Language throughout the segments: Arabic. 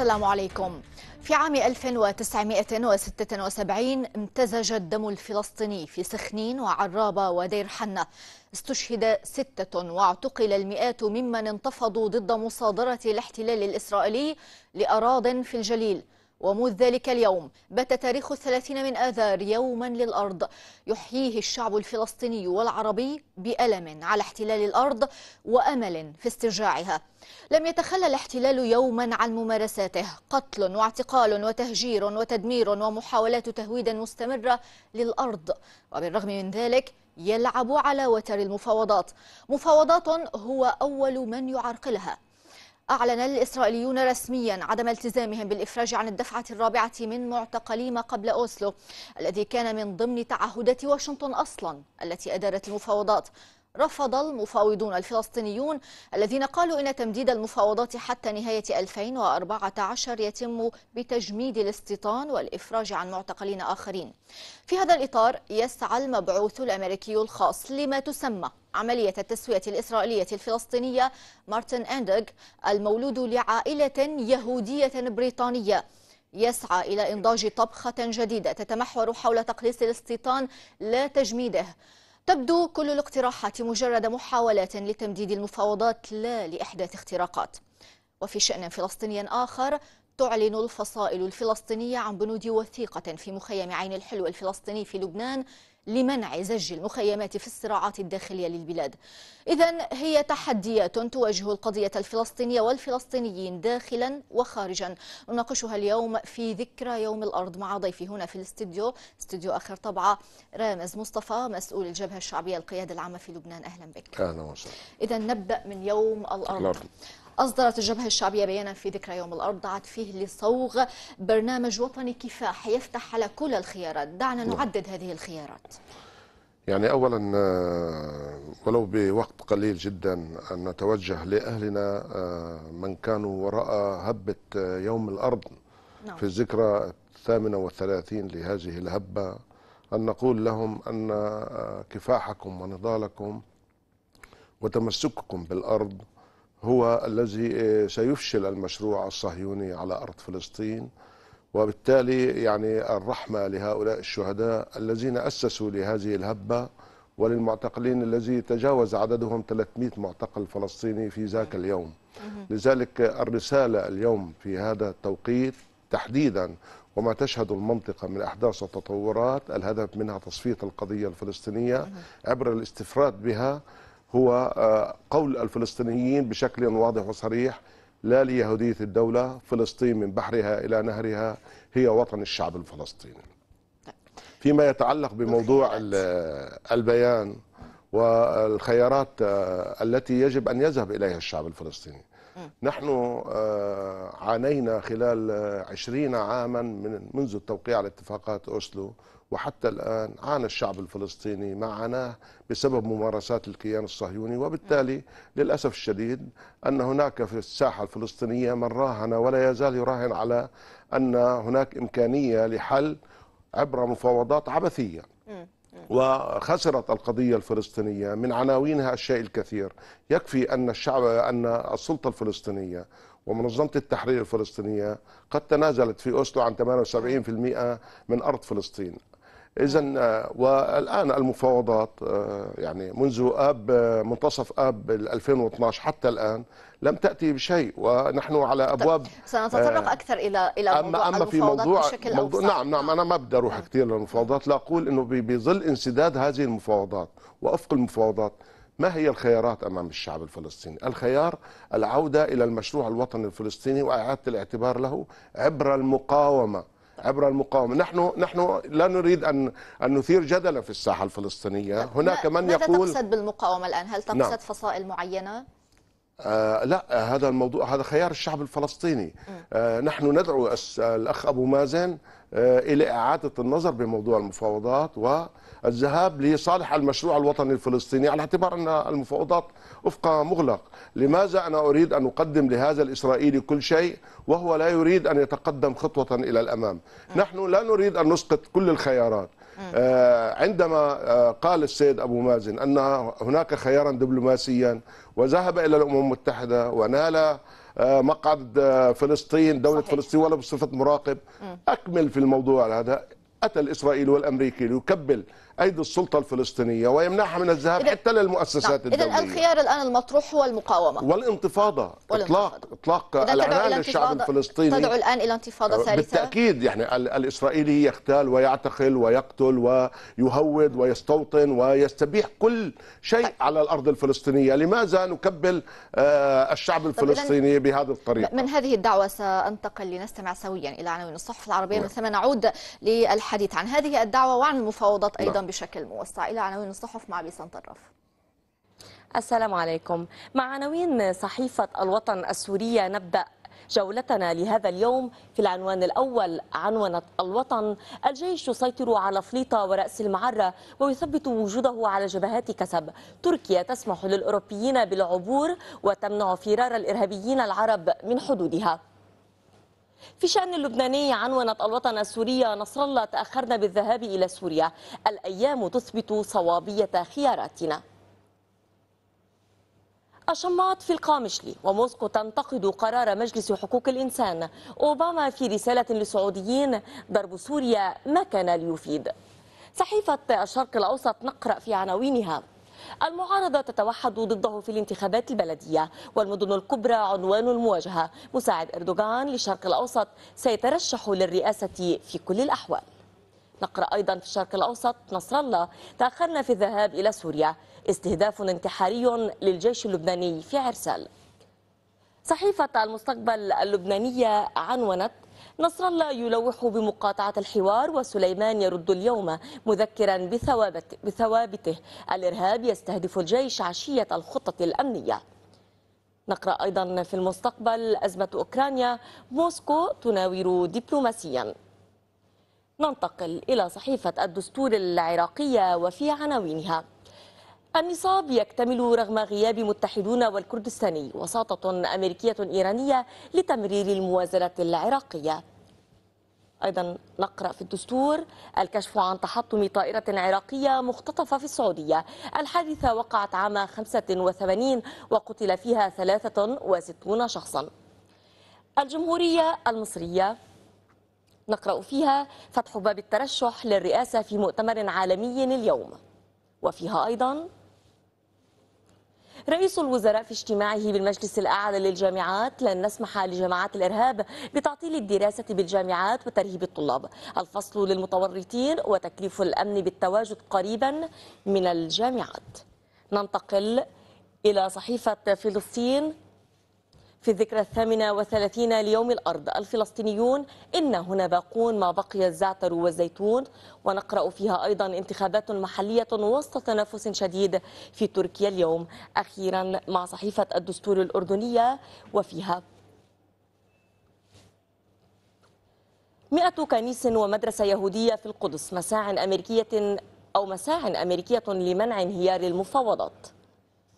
السلام عليكم في عام 1976 امتزج الدم الفلسطيني في سخنين وعرابة ودير حنة استشهد ستة واعتقل المئات ممن انتفضوا ضد مصادرة الاحتلال الإسرائيلي لأراض في الجليل ومذ ذلك اليوم بات تاريخ الثلاثين من آذار يوما للأرض يحييه الشعب الفلسطيني والعربي بألم على احتلال الأرض وأمل في استرجاعها لم يتخلى الاحتلال يوما عن ممارساته قتل واعتقال وتهجير وتدمير ومحاولات تهويد مستمرة للأرض وبالرغم من ذلك يلعب على وتر المفاوضات مفاوضات هو أول من يعرقلها أعلن الإسرائيليون رسميا عدم التزامهم بالإفراج عن الدفعة الرابعة من معتقلي ما قبل أوسلو الذي كان من ضمن تعهدات واشنطن أصلا التي أدارت المفاوضات رفض المفاوضون الفلسطينيون الذين قالوا إن تمديد المفاوضات حتى نهاية 2014 يتم بتجميد الاستيطان والإفراج عن معتقلين آخرين في هذا الإطار يسعى المبعوث الأمريكي الخاص لما تسمى عملية التسوية الإسرائيلية الفلسطينية مارتن أندغ المولود لعائلة يهودية بريطانية يسعى إلى إنضاج طبخة جديدة تتمحور حول تقليص الاستيطان لا تجميده تبدو كل الاقتراحات مجرد محاولات لتمديد المفاوضات لا لإحداث اختراقات وفي شأن فلسطيني آخر تعلن الفصائل الفلسطينية عن بنود وثيقة في مخيم عين الحلو الفلسطيني في لبنان لمنع زج المخيمات في الصراعات الداخلية للبلاد إذا هي تحديات تواجه القضية الفلسطينية والفلسطينيين داخلا وخارجا نناقشها اليوم في ذكرى يوم الأرض مع ضيفي هنا في الاستديو استديو آخر طبعة رامز مصطفى مسؤول الجبهة الشعبية القيادة العامة في لبنان أهلا بك أهلا وسهلا إذا نبدأ من يوم الأرض, الأرض. أصدرت الجبهة الشعبية بيانا في ذكرى يوم الأرض دعت فيه لصوغ برنامج وطني كفاح يفتح على كل الخيارات دعنا نعم. نعدد هذه الخيارات يعني أولا آه، ولو بوقت قليل جدا أن نتوجه لأهلنا آه، من كانوا وراء هبة آه، يوم الأرض نعم. في الذكرى الثامنة والثلاثين لهذه الهبة أن نقول لهم أن كفاحكم ونضالكم وتمسككم بالأرض هو الذي آه، سيفشل المشروع الصهيوني على أرض فلسطين وبالتالي يعني الرحمة لهؤلاء الشهداء الذين أسسوا لهذه الهبة وللمعتقلين الذي تجاوز عددهم 300 معتقل فلسطيني في ذاك اليوم لذلك الرسالة اليوم في هذا التوقيت تحديدا وما تشهد المنطقة من أحداث وتطورات الهدف منها تصفية القضية الفلسطينية عبر الاستفراد بها هو آه، قول الفلسطينيين بشكل واضح وصريح لا ليهودية الدولة فلسطين من بحرها إلى نهرها هي وطن الشعب الفلسطيني فيما يتعلق بموضوع آه، البيان والخيارات آه، التي يجب أن يذهب إليها الشعب الفلسطيني نحن عانينا خلال عشرين عاما من منذ التوقيع على اتفاقات أوسلو وحتى الآن عانى الشعب الفلسطيني ما عاناه بسبب ممارسات الكيان الصهيوني وبالتالي نعم. للأسف الشديد أن هناك في الساحة الفلسطينية من راهن ولا يزال يراهن على أن هناك إمكانية لحل عبر مفاوضات عبثية وخسرت القضية الفلسطينية من عناوينها الشيء الكثير يكفي أن الشعب أن السلطة الفلسطينية ومنظمة التحرير الفلسطينية قد تنازلت في أوسلو عن 78% من أرض فلسطين اذا آه، والان المفاوضات آه، يعني منذ اب آه، منتصف اب 2012 حتى الان لم تاتي بشيء ونحن على طيب، ابواب سنتطرق اكثر الى الى أما موضوع أما في موضوع, بشكل موضوع أوسع. نعم نعم انا ما بدي اروح نعم. كثير للمفاوضات لاقول انه بظل انسداد هذه المفاوضات وافق المفاوضات ما هي الخيارات امام الشعب الفلسطيني؟ الخيار العوده الى المشروع الوطني الفلسطيني واعاده الاعتبار له عبر المقاومه عبر المقاومة نحن نحن لا نريد أن أن نثير جدلا في الساحة الفلسطينية هناك من يقول ماذا تقصد بالمقاومة الآن هل تقصد نعم. فصائل معينة آه لا هذا الموضوع هذا خيار الشعب الفلسطيني آه نحن ندعو الأخ أبو مازن آه إلى إعادة النظر بموضوع المفاوضات و الذهاب لصالح المشروع الوطني الفلسطيني على اعتبار أن المفاوضات أفق مغلق لماذا أنا أريد أن أقدم لهذا الإسرائيلي كل شيء وهو لا يريد أن يتقدم خطوة إلى الأمام نحن لا نريد أن نسقط كل الخيارات آه، عندما آه، قال السيد أبو مازن أن هناك خيارا دبلوماسيا وذهب إلى الأمم المتحدة ونال آه، مقعد فلسطين دولة صحيح. فلسطين ولا بصفة مراقب أكمل في الموضوع هذا أتى الإسرائيلي والأمريكي ليكبل ايدي السلطه الفلسطينيه ويمنعها من الذهاب حتى للمؤسسات نعم. الدوليه اذا الخيار الان المطروح هو المقاومه والانتفاضه, والانتفاضة. اطلاق اطلاق الاعلان للشعب الفلسطيني تدعو الان الى انتفاضه آه، ثالثه بالتاكيد يعني الاسرائيلي يغتال ويعتقل ويقتل ويهود ويستوطن ويستبيح كل شيء طيب. على الارض الفلسطينيه لماذا نكبل آه، الشعب طيب، الفلسطيني بهذه الطريقه من هذه الدعوه سانتقل لنستمع سويا الى عناوين الصحف العربيه ثم نعم. نعود للحديث عن هذه الدعوه وعن المفاوضات ايضا لا. نعم. بشكل موسع إلى عناوين الصحف مع بيسان طرف السلام عليكم مع عناوين صحيفة الوطن السورية نبدأ جولتنا لهذا اليوم في العنوان الأول عنونة الوطن الجيش يسيطر على فليطة ورأس المعرة ويثبت وجوده على جبهات كسب تركيا تسمح للأوروبيين بالعبور وتمنع فرار الإرهابيين العرب من حدودها في شأن اللبناني عنونة الوطن السورية نصر الله تأخرنا بالذهاب إلى سوريا الأيام تثبت صوابية خياراتنا الشماط في القامشلي وموسكو تنتقد قرار مجلس حقوق الإنسان أوباما في رسالة للسعوديين ضرب سوريا ما كان ليفيد صحيفة الشرق الأوسط نقرأ في عناوينها المعارضة تتوحد ضده في الانتخابات البلدية والمدن الكبرى عنوان المواجهة مساعد إردوغان للشرق الأوسط سيترشح للرئاسة في كل الأحوال نقرأ أيضا في الشرق الأوسط نصر الله تأخرنا في الذهاب إلى سوريا استهداف انتحاري للجيش اللبناني في عرسال صحيفة المستقبل اللبنانية عنونت نصر الله يلوح بمقاطعة الحوار وسليمان يرد اليوم مذكرا بثوابت بثوابته الإرهاب يستهدف الجيش عشية الخطة الأمنية نقرأ أيضا في المستقبل أزمة أوكرانيا موسكو تناور دبلوماسيا ننتقل إلى صحيفة الدستور العراقية وفي عناوينها النصاب يكتمل رغم غياب متحدون والكردستاني وساطة أمريكية إيرانية لتمرير الموازنة العراقية أيضا نقرأ في الدستور الكشف عن تحطم طائرة عراقية مختطفة في السعودية الحادثة وقعت عام 85 وقتل فيها 63 شخصا الجمهورية المصرية نقرأ فيها فتح باب الترشح للرئاسة في مؤتمر عالمي اليوم وفيها أيضا رئيس الوزراء في اجتماعه بالمجلس الأعلى للجامعات لن نسمح لجماعات الإرهاب بتعطيل الدراسة بالجامعات وترهيب الطلاب الفصل للمتورطين وتكليف الأمن بالتواجد قريبا من الجامعات ننتقل إلى صحيفة فلسطين في الذكرى الثامنة وثلاثين ليوم الأرض الفلسطينيون إن هنا باقون ما بقي الزعتر والزيتون ونقرأ فيها أيضا انتخابات محلية وسط تنافس شديد في تركيا اليوم أخيرا مع صحيفة الدستور الأردنية وفيها مئة كنيس ومدرسة يهودية في القدس مساع أمريكية أو مساع أمريكية لمنع انهيار المفاوضات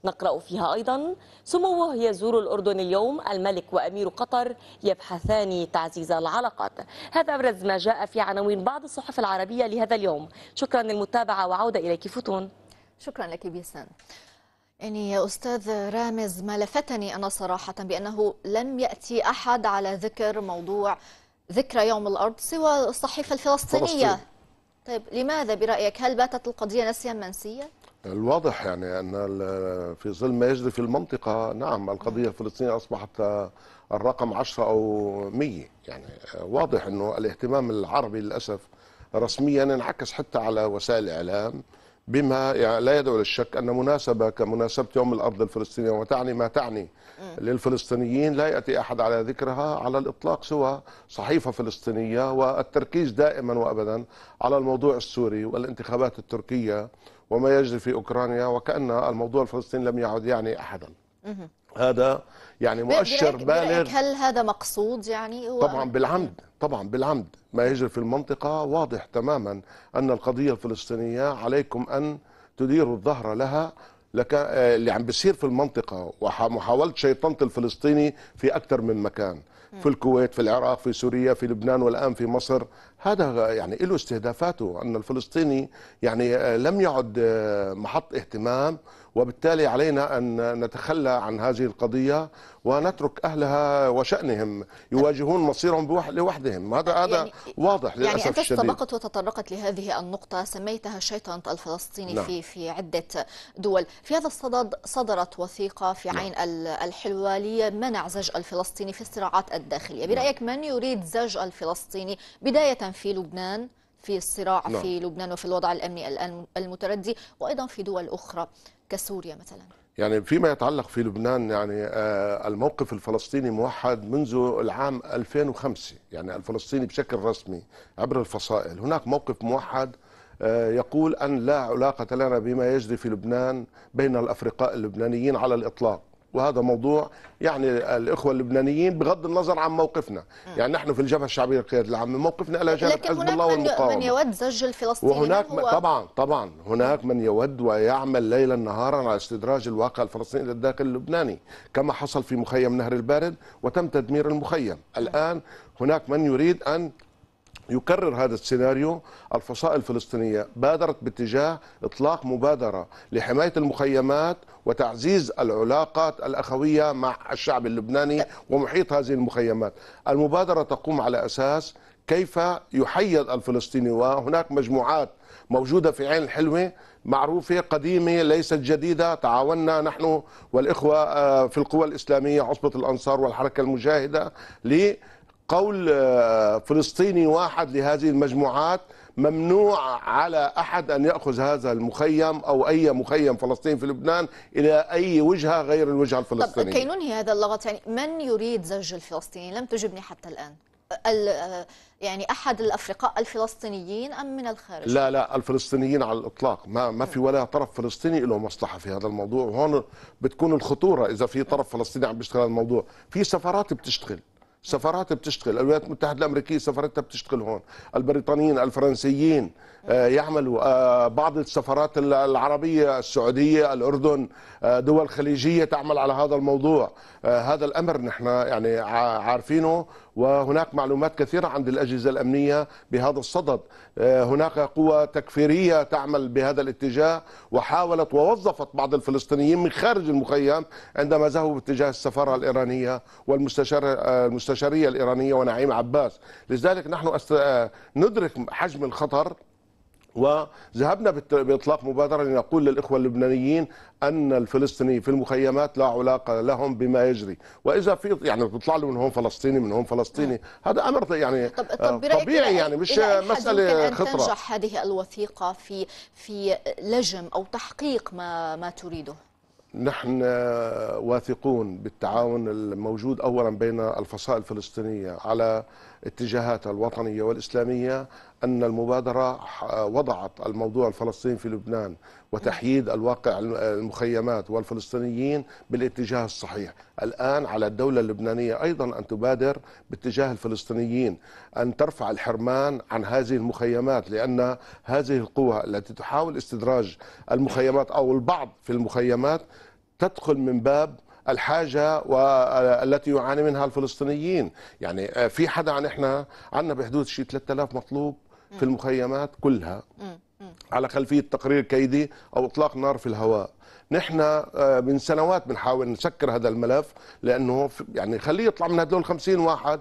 نقرأ فيها أيضا سموه يزور الأردن اليوم الملك وأمير قطر يبحثان تعزيز العلاقات هذا أبرز ما جاء في عناوين بعض الصحف العربية لهذا اليوم شكرا للمتابعة وعودة إليك فتون شكرا لك بيسان يعني يا أستاذ رامز ما لفتني أنا صراحة بأنه لم يأتي أحد على ذكر موضوع ذكرى يوم الأرض سوى الصحيفة الفلسطينية فلسطين. طيب لماذا برأيك هل باتت القضية نسيا منسيا؟ الواضح يعني ان في ظل ما يجري في المنطقه نعم القضيه نعم. الفلسطينيه اصبحت الرقم 10 او 100 يعني واضح انه الاهتمام العربي للاسف رسميا انعكس حتى على وسائل الاعلام بما يعني لا يدعو للشك ان مناسبه كمناسبه يوم الارض الفلسطينيه وتعني ما تعني للفلسطينيين لا ياتي احد على ذكرها على الاطلاق سوى صحيفه فلسطينيه والتركيز دائما وابدا على الموضوع السوري والانتخابات التركيه وما يجري في أوكرانيا وكأن الموضوع الفلسطيني لم يعد يعني أحدا هذا يعني مؤشر بالغ هل هذا مقصود يعني هو طبعا بالعمد طبعا بالعمد ما يجري في المنطقة واضح تماما أن القضية الفلسطينية عليكم أن تديروا الظهر لها لك اللي آه، يعني عم بيصير في المنطقة ومحاولة شيطنة الفلسطيني في أكثر من مكان في الكويت في العراق في سوريا في لبنان والآن في مصر هذا يعني له استهدافاته أن الفلسطيني يعني آه، لم يعد آه، محط اهتمام وبالتالي علينا أن نتخلى عن هذه القضية ونترك أهلها وشأنهم يواجهون مصيرهم لوحدهم هذا هذا يعني واضح يعني للأسف يعني أنت سبقت وتطرقت لهذه النقطة سميتها شيطنه الفلسطيني نعم. في في عدة دول في هذا الصدد صدرت وثيقة في نعم. عين نعم. الحلوة لمنع زج الفلسطيني في الصراعات الداخلية نعم. برأيك من يريد زج الفلسطيني بداية في لبنان في الصراع نعم. في لبنان وفي الوضع الأمني الآن المتردي وأيضا في دول أخرى كسوريا مثلا يعني فيما يتعلق في لبنان يعني آه، الموقف الفلسطيني موحد منذ العام 2005 يعني الفلسطيني بشكل رسمي عبر الفصائل هناك موقف موحد آه، يقول أن لا علاقة لنا بما يجري في لبنان بين الأفرقاء اللبنانيين على الإطلاق وهذا موضوع يعني الاخوه اللبنانيين بغض النظر عن موقفنا، يعني نحن في الجبهه الشعبيه القياده العامه موقفنا الى جانب حزب الله والمقاومه من يود زج الفلسطيني وهناك هو... طبعا طبعا هناك من يود ويعمل ليلا نهارا على استدراج الواقع الفلسطيني الى الداخل اللبناني كما حصل في مخيم نهر البارد وتم تدمير المخيم، الان هناك من يريد ان يكرر هذا السيناريو الفصائل الفلسطينية بادرت باتجاه إطلاق مبادرة لحماية المخيمات وتعزيز العلاقات الأخوية مع الشعب اللبناني ومحيط هذه المخيمات المبادرة تقوم على أساس كيف يحيد الفلسطيني وهناك مجموعات موجودة في عين الحلوة معروفة قديمة ليست جديدة تعاوننا نحن والإخوة آه، في القوى الإسلامية عصبة الأنصار والحركة المجاهدة قول آه، فلسطيني واحد لهذه المجموعات ممنوع على احد ان ياخذ هذا المخيم او اي مخيم فلسطيني في لبنان الى اي وجهه غير الوجهه الفلسطينيه. طب كي ننهي هذا اللغط يعني من يريد زج الفلسطيني؟ لم تجبني حتى الان. آه، يعني احد الافرقاء الفلسطينيين ام من الخارج؟ لا لا الفلسطينيين على الاطلاق ما ما في ولا طرف فلسطيني له مصلحه في هذا الموضوع وهون بتكون الخطوره اذا في طرف فلسطيني عم بيشتغل الموضوع، في سفارات بتشتغل سفارات بتشتغل الولايات المتحده الامريكيه سفارتها بتشتغل هون البريطانيين الفرنسيين آه، يعملوا آه، بعض السفارات العربية السعودية الأردن آه، دول خليجية تعمل على هذا الموضوع هذا الأمر نحن يعني عارفينه وهناك معلومات كثيرة عند الأجهزة الأمنية بهذا الصدد هناك قوى تكفيرية تعمل بهذا الاتجاه وحاولت ووظفت بعض الفلسطينيين من خارج المخيم عندما ذهبوا باتجاه السفارة الإيرانية والمستشار المستشارية الإيرانية ونعيم عباس لذلك نحن ندرك حجم الخطر وذهبنا باطلاق مبادره لنقول للاخوه اللبنانيين ان الفلسطينيين في المخيمات لا علاقه لهم بما يجري، واذا في يعني بيطلع له من هون فلسطيني من هون فلسطيني، آه. هذا امر يعني طب طب آه، طبيعي يعني مش مساله خطره تنجح هذه الوثيقه في في لجم او تحقيق ما ما تريده؟ نحن واثقون بالتعاون الموجود اولا بين الفصائل الفلسطينيه على اتجاهاتها الوطنيه والاسلاميه أن المبادرة وضعت الموضوع الفلسطيني في لبنان وتحييد الواقع المخيمات والفلسطينيين بالاتجاه الصحيح الآن على الدولة اللبنانية أيضا أن تبادر باتجاه الفلسطينيين أن ترفع الحرمان عن هذه المخيمات لأن هذه القوى التي تحاول استدراج المخيمات أو البعض في المخيمات تدخل من باب الحاجة والتي يعاني منها الفلسطينيين يعني آه، في حدا عن إحنا عندنا بحدود شيء 3000 مطلوب في المخيمات كلها على خلفيه تقرير كيدي او اطلاق نار في الهواء نحن آه، من سنوات بنحاول نسكر هذا الملف لانه يعني خليه يطلع من هدول 50 واحد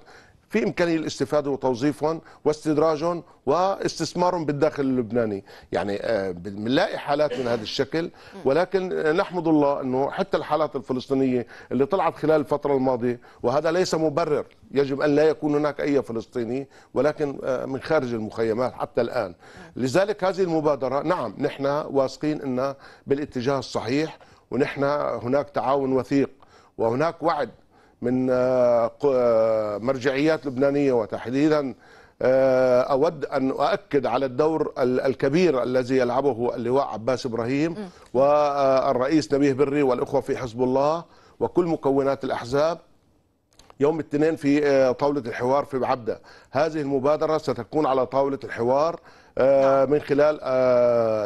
في إمكانية الاستفادة وتوظيفهم واستدراجهم واستثمارهم بالداخل اللبناني يعني آه، بنلاقي حالات من هذا الشكل ولكن آه، نحمد الله أنه حتى الحالات الفلسطينية اللي طلعت خلال الفترة الماضية وهذا ليس مبرر يجب أن لا يكون هناك أي فلسطيني ولكن آه، من خارج المخيمات حتى الآن لذلك هذه المبادرة نعم نحن واثقين أنها بالاتجاه الصحيح ونحن هناك تعاون وثيق وهناك وعد من آه، آه، مرجعيات لبنانيه وتحديدا آه، أود أن أؤكد على الدور الكبير الذي يلعبه اللواء عباس إبراهيم والرئيس نبيه بري والإخوة في حزب الله وكل مكونات الأحزاب يوم الاثنين في طاولة الحوار في بعبدة هذه المبادرة ستكون على طاولة الحوار نعم. من خلال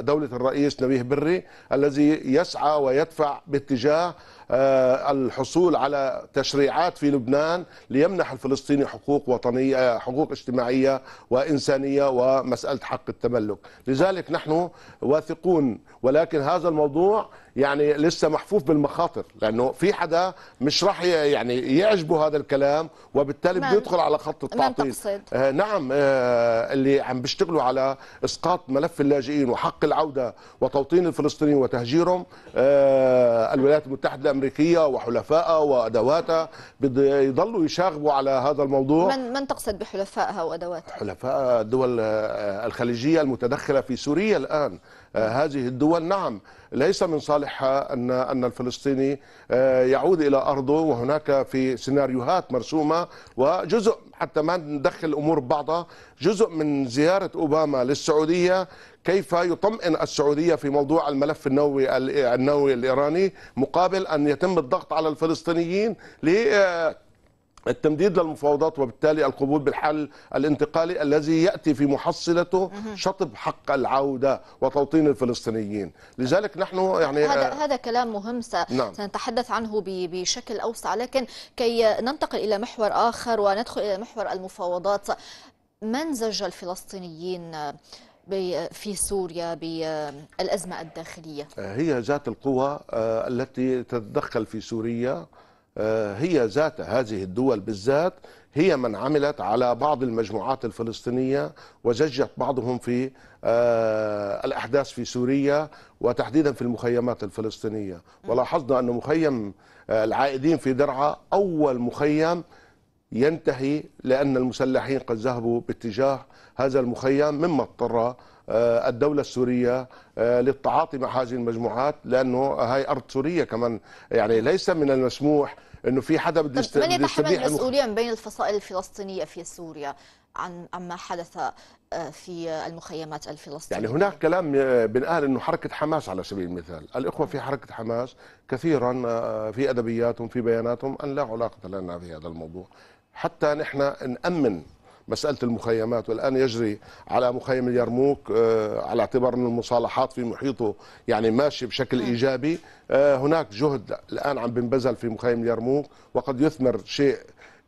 دولة الرئيس نبيه بري الذي يسعى ويدفع باتجاه آه، الحصول على تشريعات في لبنان ليمنح الفلسطيني حقوق وطنيه حقوق اجتماعيه وانسانيه ومساله حق التملك لذلك نحن واثقون ولكن هذا الموضوع يعني لسه محفوف بالمخاطر لانه في حدا مش راح يعني يعجبه هذا الكلام وبالتالي بده نعم. يدخل على خط نعم، التعطيل آه نعم آه اللي عم بيشتغلوا على اسقاط ملف اللاجئين وحق العوده وتوطين الفلسطينيين وتهجيرهم آه الولايات المتحده الامريكيه وحلفائها وادواتها بده يضلوا يشاغبوا على هذا الموضوع من من تقصد بحلفائها وادواتها؟ حلفاء الدول آه، الخليجيه المتدخله في سوريا الان آه، هذه الدول نعم ليس من صالحها ان ان الفلسطيني آه، يعود الى ارضه وهناك في سيناريوهات مرسومه وجزء حتى ما ندخل الامور ببعضها جزء من زياره اوباما للسعوديه كيف يطمئن السعوديه في موضوع الملف النووي النووي الايراني مقابل ان يتم الضغط على الفلسطينيين ل آه، التمديد للمفاوضات وبالتالي القبول بالحل الانتقالي الذي ياتي في محصلته شطب حق العوده وتوطين الفلسطينيين، لذلك نحن يعني آه، هذا هذا كلام مهم نعم. سنتحدث عنه بشكل اوسع لكن كي ننتقل الى محور اخر وندخل الى محور المفاوضات من زج الفلسطينيين في سوريا بالازمه الداخليه آه، هي ذات القوى آه، التي تتدخل في سوريا آه، هي ذات هذه الدول بالذات هي من عملت على بعض المجموعات الفلسطينية وزجت بعضهم في آه، الأحداث في سوريا وتحديدا في المخيمات الفلسطينية ولاحظنا أن مخيم آه، العائدين في درعا أول مخيم ينتهي لأن المسلحين قد ذهبوا باتجاه هذا المخيم مما اضطر آه، الدولة السورية آه، للتعاطي مع هذه المجموعات لأنه هاي أرض سورية كمان يعني ليس من المسموح أنه في حدا بده يستبيح من يتحمل المسؤولية من بين الفصائل الفلسطينية في سوريا عن عما حدث آه، في المخيمات الفلسطينية يعني هناك كلام بنقال أنه حركة حماس على سبيل المثال الإخوة في حركة حماس كثيرا في أدبياتهم في بياناتهم أن لا علاقة لنا في هذا الموضوع حتى نحن نأمن مساله المخيمات والان يجري على مخيم اليرموك آه، على اعتبار ان المصالحات في محيطه يعني ماشيه بشكل نعم. ايجابي آه، هناك جهد الان عم بنبذل في مخيم اليرموك وقد يثمر شيء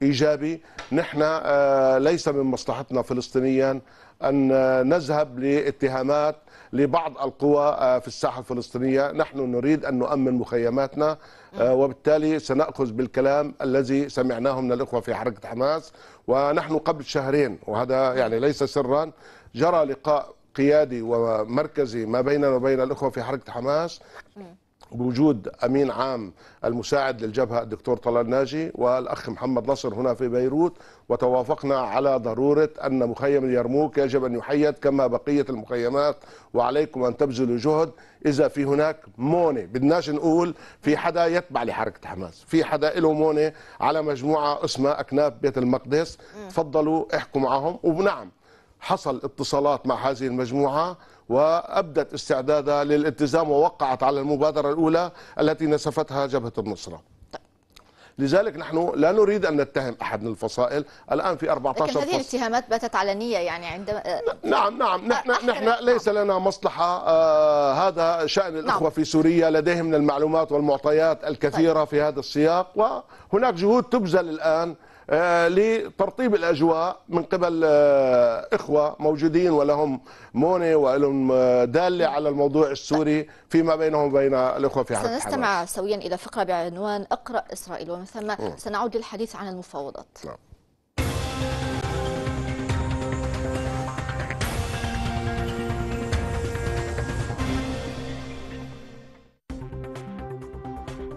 ايجابي نحن آه، ليس من مصلحتنا فلسطينيا ان نذهب لاتهامات لبعض القوى آه، في الساحه الفلسطينيه نحن نريد ان نؤمن مخيماتنا آه، وبالتالي سناخذ بالكلام الذي سمعناه من الاخوه في حركه حماس ونحن قبل شهرين وهذا يعني ليس سرا جرى لقاء قيادي ومركزي ما بيننا وبين الاخوه في حركه حماس بوجود امين عام المساعد للجبهه الدكتور طلال ناجي والاخ محمد نصر هنا في بيروت وتوافقنا على ضروره ان مخيم اليرموك يجب ان يحيد كما بقيه المخيمات وعليكم ان تبذلوا جهد اذا في هناك مونه بدناش نقول في حدا يتبع لحركه حماس في حدا له مونه على مجموعه اسمها اكناف بيت المقدس تفضلوا احكوا معهم ونعم حصل اتصالات مع هذه المجموعه وابدت استعدادها للالتزام ووقعت على المبادره الاولى التي نسفتها جبهه النصره. لذلك نحن لا نريد ان نتهم احد من الفصائل الان في 14 لكن هذه الاتهامات باتت علنيه يعني عندما نعم نعم نحن نحن ليس لنا مصلحه آه هذا شان نعم. الاخوه نعم. في سوريا لديهم من المعلومات والمعطيات الكثيره طيب. في هذا السياق وهناك جهود تبذل الان آه، لترطيب الاجواء من قبل آه، اخوه موجودين ولهم مونه ولهم آه، داله على الموضوع السوري فيما بينهم وبين الاخوه في حلب سنستمع سويا الى فقره بعنوان اقرا اسرائيل ومن ثم نعم. سنعود للحديث عن المفاوضات. نعم.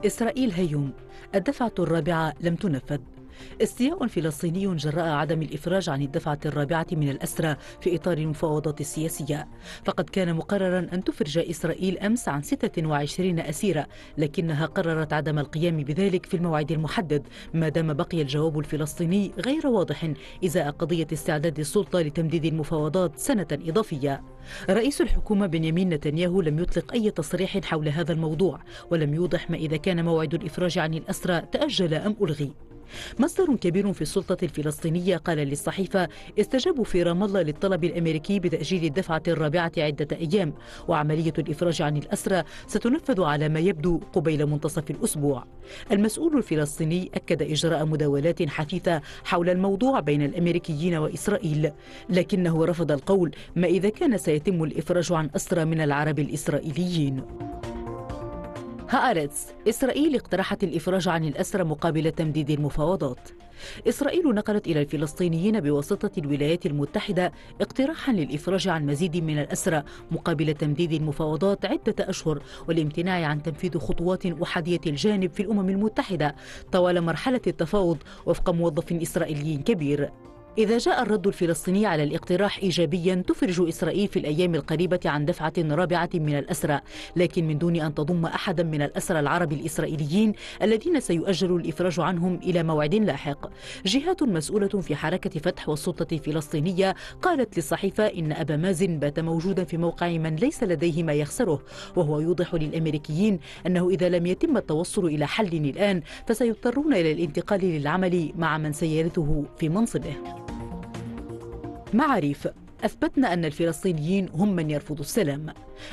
إسرائيل هيوم الدفعة الرابعة لم تنفذ استياء فلسطيني جراء عدم الإفراج عن الدفعة الرابعة من الأسرى في إطار المفاوضات السياسية فقد كان مقررا أن تفرج إسرائيل أمس عن 26 أسيرة لكنها قررت عدم القيام بذلك في الموعد المحدد ما دام بقي الجواب الفلسطيني غير واضح إزاء قضية استعداد السلطة لتمديد المفاوضات سنة إضافية رئيس الحكومة بنيامين نتنياهو لم يطلق أي تصريح حول هذا الموضوع ولم يوضح ما إذا كان موعد الإفراج عن الأسرى تأجل أم ألغي مصدر كبير في السلطة الفلسطينية قال للصحيفة استجابوا في رام الله للطلب الأمريكي بتأجيل الدفعة الرابعة عدة أيام وعملية الإفراج عن الأسرى ستنفذ على ما يبدو قبيل منتصف الأسبوع المسؤول الفلسطيني أكد إجراء مداولات حثيثة حول الموضوع بين الأمريكيين وإسرائيل لكنه رفض القول ما إذا كان سيتم الإفراج عن أسرى من العرب الإسرائيليين هارتس إسرائيل اقترحت الإفراج عن الأسرى مقابل تمديد المفاوضات إسرائيل نقلت إلى الفلسطينيين بواسطة الولايات المتحدة اقتراحا للإفراج عن مزيد من الأسرى مقابل تمديد المفاوضات عدة أشهر والامتناع عن تنفيذ خطوات أحادية الجانب في الأمم المتحدة طوال مرحلة التفاوض وفق موظف إسرائيلي كبير إذا جاء الرد الفلسطيني على الاقتراح إيجابيا تفرج إسرائيل في الأيام القريبة عن دفعة رابعة من الأسرى لكن من دون أن تضم أحدا من الأسرى العرب الإسرائيليين الذين سيؤجل الإفراج عنهم إلى موعد لاحق جهات مسؤولة في حركة فتح والسلطة الفلسطينية قالت للصحيفة إن أبا مازن بات موجودا في موقع من ليس لديه ما يخسره وهو يوضح للأمريكيين أنه إذا لم يتم التوصل إلى حل الآن فسيضطرون إلى الانتقال للعمل مع من سيرثه في منصبه مع ريف أثبتنا أن الفلسطينيين هم من يرفضوا السلام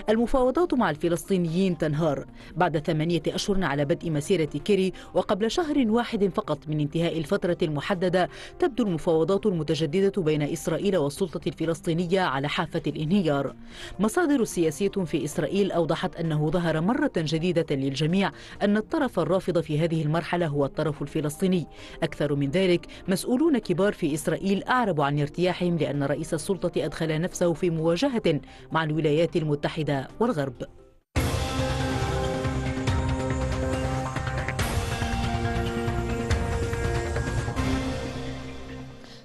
المفاوضات مع الفلسطينيين تنهار بعد ثمانية أشهر على بدء مسيرة كيري وقبل شهر واحد فقط من انتهاء الفترة المحددة تبدو المفاوضات المتجددة بين إسرائيل والسلطة الفلسطينية على حافة الانهيار مصادر سياسية في إسرائيل أوضحت أنه ظهر مرة جديدة للجميع أن الطرف الرافض في هذه المرحلة هو الطرف الفلسطيني أكثر من ذلك مسؤولون كبار في إسرائيل أعربوا عن ارتياحهم لأن رئيس السلطة أدخل نفسه في مواجهة مع الولايات المتحدة المتحدة والغرب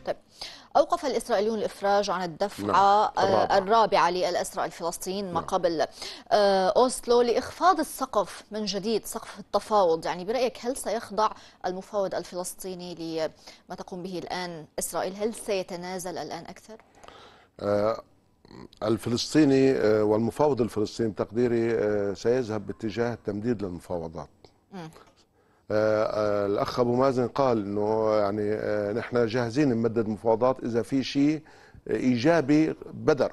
طيب. أوقف الإسرائيليون الإفراج عن الدفعة نعم. الرابعة للأسرى الفلسطينيين ما نعم. قبل آه، أوسلو لإخفاض السقف من جديد سقف التفاوض يعني برأيك هل سيخضع المفاوض الفلسطيني لما تقوم به الآن إسرائيل هل سيتنازل الآن أكثر؟ آه، الفلسطيني آه، والمفاوض الفلسطيني بتقديري آه، سيذهب باتجاه التمديد للمفاوضات آه، الاخ ابو مازن قال انه يعني نحن جاهزين نمدد مفاوضات اذا في شيء ايجابي بدر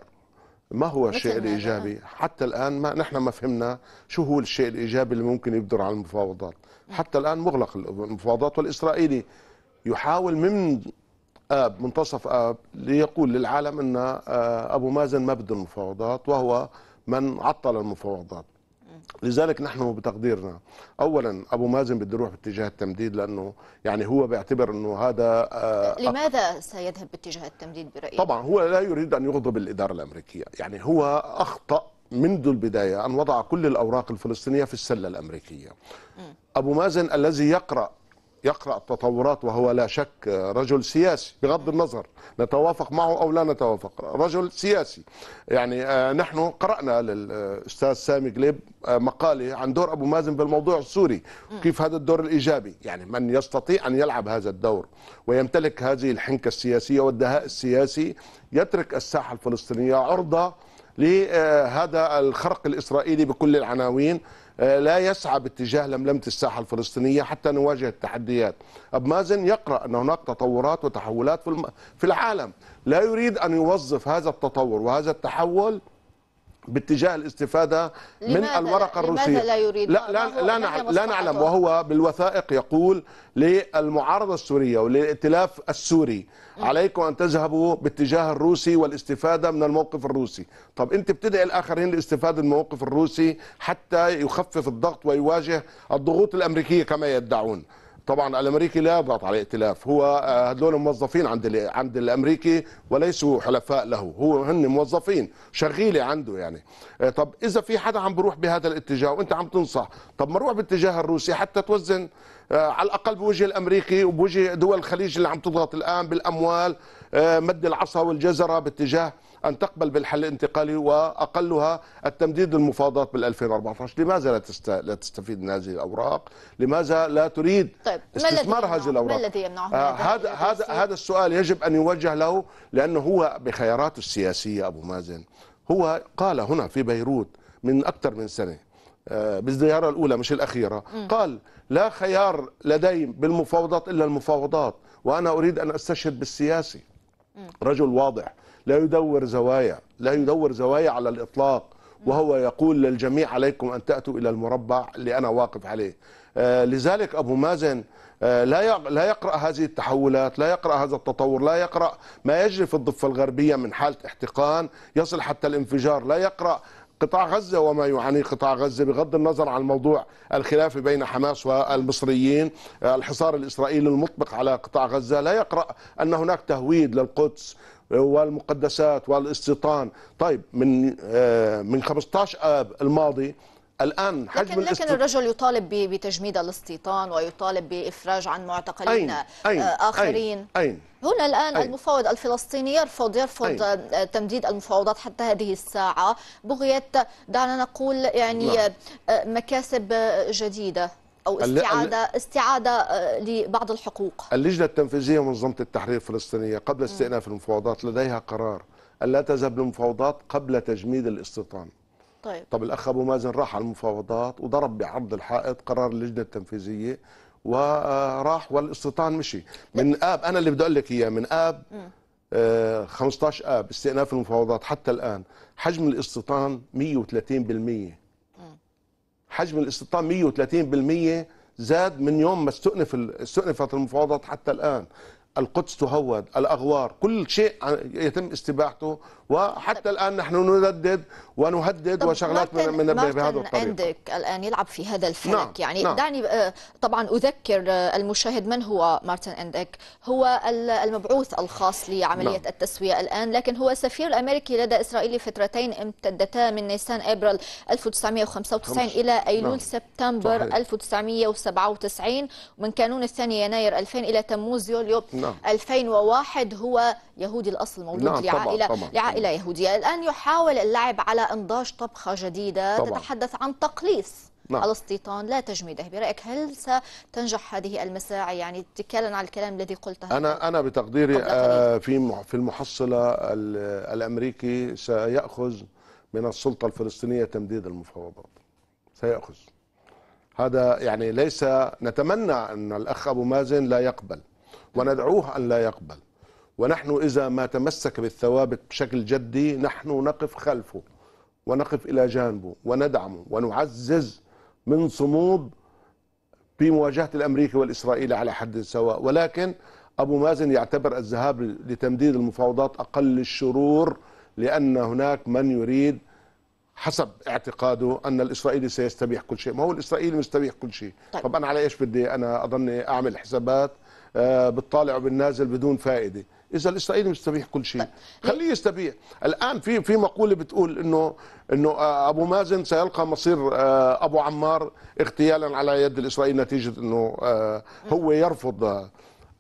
ما هو الشيء الايجابي حتى الان ما نحن ما فهمنا شو هو الشيء الايجابي اللي ممكن يبدر على المفاوضات حتى الان مغلق المفاوضات والاسرائيلي يحاول من اب منتصف اب ليقول للعالم ان آه، ابو مازن ما بده المفاوضات وهو من عطل المفاوضات لذلك نحن بتقديرنا اولا ابو مازن بده يروح باتجاه التمديد لانه يعني هو بيعتبر انه هذا آه، لماذا سيذهب باتجاه التمديد برايك طبعا هو لا يريد ان يغضب الاداره الامريكيه يعني هو اخطا منذ البدايه ان وضع كل الاوراق الفلسطينيه في السله الامريكيه ابو مازن الذي يقرا يقرأ التطورات وهو لا شك رجل سياسي بغض النظر نتوافق معه أو لا نتوافق رجل سياسي يعني آه، نحن قرأنا للأستاذ سامي قليب آه، مقالة عن دور أبو مازن بالموضوع السوري كيف هذا الدور الإيجابي يعني من يستطيع أن يلعب هذا الدور ويمتلك هذه الحنكة السياسية والدهاء السياسي يترك الساحة الفلسطينية عرضة لهذا الخرق الإسرائيلي بكل العناوين آه، لا يسعى باتجاه لملمة الساحة الفلسطينية حتى نواجه التحديات أب مازن يقرأ أن هناك تطورات وتحولات في العالم لا يريد أن يوظف هذا التطور وهذا التحول باتجاه الاستفادة من الورقة الروسية لماذا لا لا, لا, لا, نعلم, لا نعلم وهو بالوثائق يقول للمعارضة السورية وللائتلاف السوري عليكم أن تذهبوا باتجاه الروسي والاستفادة من الموقف الروسي طب أنت بتدعي الآخرين لاستفادة من الموقف الروسي حتى يخفف الضغط ويواجه الضغوط الأمريكية كما يدعون طبعا الامريكي لا يضغط على ائتلاف هو هذول آه، موظفين عند عند الامريكي وليسوا حلفاء له هو هن موظفين شغيله عنده يعني آه، طب اذا في حدا عم بروح بهذا الاتجاه وانت عم تنصح طب ما نروح باتجاه الروسي حتى توزن آه، على الاقل بوجه الامريكي وبوجه دول الخليج اللي عم تضغط الان بالاموال مد العصا والجزره باتجاه أن تقبل بالحل الانتقالي وأقلها التمديد للمفاوضات بال 2014 لماذا لا, لا تستفيد من هذه الأوراق لماذا لا تريد طيب. استثمار هذه الأوراق ما الذي يمنعه آه، هذا هذا هذا السؤال يجب أن يوجه له لأنه هو بخياراته السياسية أبو مازن هو قال هنا في بيروت من أكثر من سنة آه، بالزيارة الأولى مش الأخيرة م. قال لا خيار لدي بالمفاوضات إلا المفاوضات وأنا أريد أن أستشهد بالسياسي م. رجل واضح لا يدور زوايا لا يدور زوايا على الإطلاق وهو يقول للجميع عليكم أن تأتوا إلى المربع اللي أنا واقف عليه آه، لذلك أبو مازن آه، لا لا يقرأ هذه التحولات لا يقرأ هذا التطور لا يقرأ ما يجري في الضفة الغربية من حالة احتقان يصل حتى الانفجار لا يقرأ قطاع غزة وما يعانيه قطاع غزة بغض النظر عن موضوع الخلاف بين حماس والمصريين آه، الحصار الإسرائيلي المطبق على قطاع غزة لا يقرأ أن هناك تهويد للقدس والمقدسات والاستيطان طيب من آه، من 15 اب الماضي الان حجم لكن, لكن الرجل يطالب بتجميد الاستيطان ويطالب بافراج عن معتقلين أين؟ أين؟ آه، اخرين أين؟ أين؟ هنا الآن أي. المفاوض الفلسطيني يرفض يرفض أي. آه، تمديد المفاوضات حتى هذه الساعة بغية دعنا نقول يعني لا. نعم. مكاسب جديدة او استعاده استعاده آه، لبعض الحقوق اللجنه التنفيذيه منظمه التحرير الفلسطينيه قبل استئناف المفاوضات لديها قرار الا تذهب للمفاوضات قبل تجميد الاستيطان طيب طب الاخ ابو مازن راح على المفاوضات وضرب بعرض الحائط قرار اللجنه التنفيذيه وراح آه، والاستيطان مشي من طيب. اب انا اللي بدي اقول لك اياه من اب 15 آه، اب استئناف المفاوضات حتى الان حجم الاستيطان 130% حجم الاستيطان 130% زاد من يوم ما استؤنف استؤنفت المفاوضات حتى الان القدس تهود الأغوار كل شيء يتم استباحته وحتى الآن نحن نردد ونهدد وشغلات من, من بهذا الطريق عندك الآن يلعب في هذا الفلك نعم. يعني نعم. دعني آه، طبعا أذكر آه، المشاهد من هو مارتن أندك هو المبعوث الخاص لعملية نعم. التسوية الآن لكن هو سفير الأمريكي لدى إسرائيل فترتين امتدتا من نيسان أبريل 1995 خمش. إلى أيلول نعم. سبتمبر صحيح. 1997 ومن كانون الثاني يناير 2000 إلى تموز يوليو نعم. 2001 نعم. هو يهودي الأصل مولود نعم. لعائلة, طبعًا. طبعًا. لعائلة يهودية الآن يحاول اللعب على إنضاج طبخة جديدة طبعًا. تتحدث عن تقليص نعم. الاستيطان لا تجميده برأيك هل ستنجح هذه المساعي يعني اتكالا على الكلام الذي قلته أنا أنا بتقديري آه، في في المحصلة الأمريكي سيأخذ من السلطة الفلسطينية تمديد المفاوضات سيأخذ هذا يعني ليس نتمنى أن الأخ أبو مازن لا يقبل وندعوه أن لا يقبل ونحن إذا ما تمسك بالثوابت بشكل جدي نحن نقف خلفه ونقف إلى جانبه وندعمه ونعزز من صمود في مواجهة الأمريكي والإسرائيلي على حد سواء ولكن أبو مازن يعتبر الذهاب لتمديد المفاوضات أقل الشرور لأن هناك من يريد حسب اعتقاده ان الاسرائيلي سيستبيح كل شيء، ما هو الاسرائيلي مستبيح كل شيء، طيب. طب انا على ايش بدي انا اضلني اعمل حسابات آه، بالطالع وبالنازل بدون فائده اذا الاسرائيلي مستبيح كل شيء طيب، خليه يستبيح الان في في مقوله بتقول انه انه آه، ابو مازن سيلقى مصير آه، ابو عمار اغتيالا على يد الاسرائيلي نتيجه انه طيب. هو يرفض